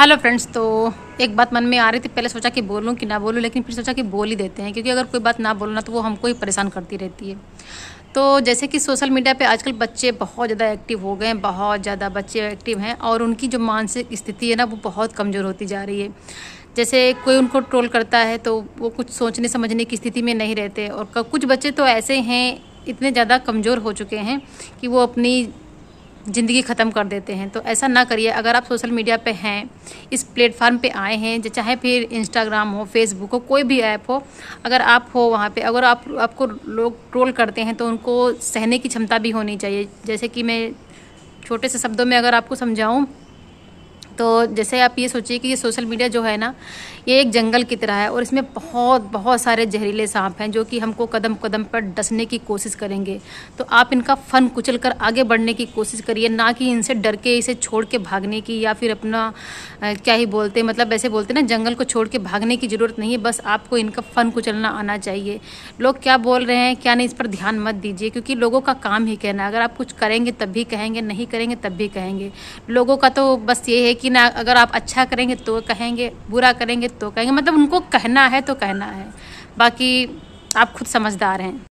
hello friends तो एक बात मन में आ रही थी पहले सोचा कि बोलूँ कि ना बोलूँ लेकिन फिर सोचा कि बोल ही देते हैं क्योंकि अगर कोई बात ना बोलो ना तो वो हमको ही परेशान करती रहती है तो जैसे कि सोशल मीडिया पे आजकल बच्चे बहुत ज़्यादा एक्टिव हो गए हैं बहुत ज़्यादा बच्चे एक्टिव हैं और उनकी जो मानसिक स्थिति है ना वो बहुत कमज़ोर होती जा रही है जैसे कोई उनको ट्रोल करता है तो वो कुछ सोचने समझने की स्थिति में नहीं रहते और कुछ बच्चे तो ऐसे हैं इतने ज़्यादा कमज़ोर हो चुके हैं कि वो अपनी ज़िंदगी ख़त्म कर देते हैं तो ऐसा ना करिए अगर आप सोशल मीडिया पे हैं इस प्लेटफार्म पे आए हैं चाहे फिर इंस्टाग्राम हो फेसबुक हो कोई भी ऐप हो अगर आप हो वहाँ पे अगर आप आपको लोग ट्रोल करते हैं तो उनको सहने की क्षमता भी होनी चाहिए जैसे कि मैं छोटे से शब्दों में अगर आपको समझाऊँ तो जैसे आप ये सोचिए कि ये सोशल मीडिया जो है ना ये एक जंगल की तरह है और इसमें बहुत बहुत सारे जहरीले सांप हैं जो कि हमको कदम कदम पर डसने की कोशिश करेंगे तो आप इनका फन कुचल कर आगे बढ़ने की कोशिश करिए ना कि इनसे डर के इसे छोड़ के भागने की या फिर अपना क्या ही बोलते मतलब ऐसे बोलते ना जंगल को छोड़ के भागने की ज़रूरत नहीं है बस आपको इनका फ़न कुचलना आना चाहिए लोग क्या बोल रहे हैं क्या नहीं इस पर ध्यान मत दीजिए क्योंकि लोगों का काम ही कहना अगर आप कुछ करेंगे तब भी कहेंगे नहीं करेंगे तब भी कहेंगे लोगों का तो बस ये है कि लेकिन अगर आप अच्छा करेंगे तो कहेंगे बुरा करेंगे तो कहेंगे मतलब उनको कहना है तो कहना है बाकी आप खुद समझदार हैं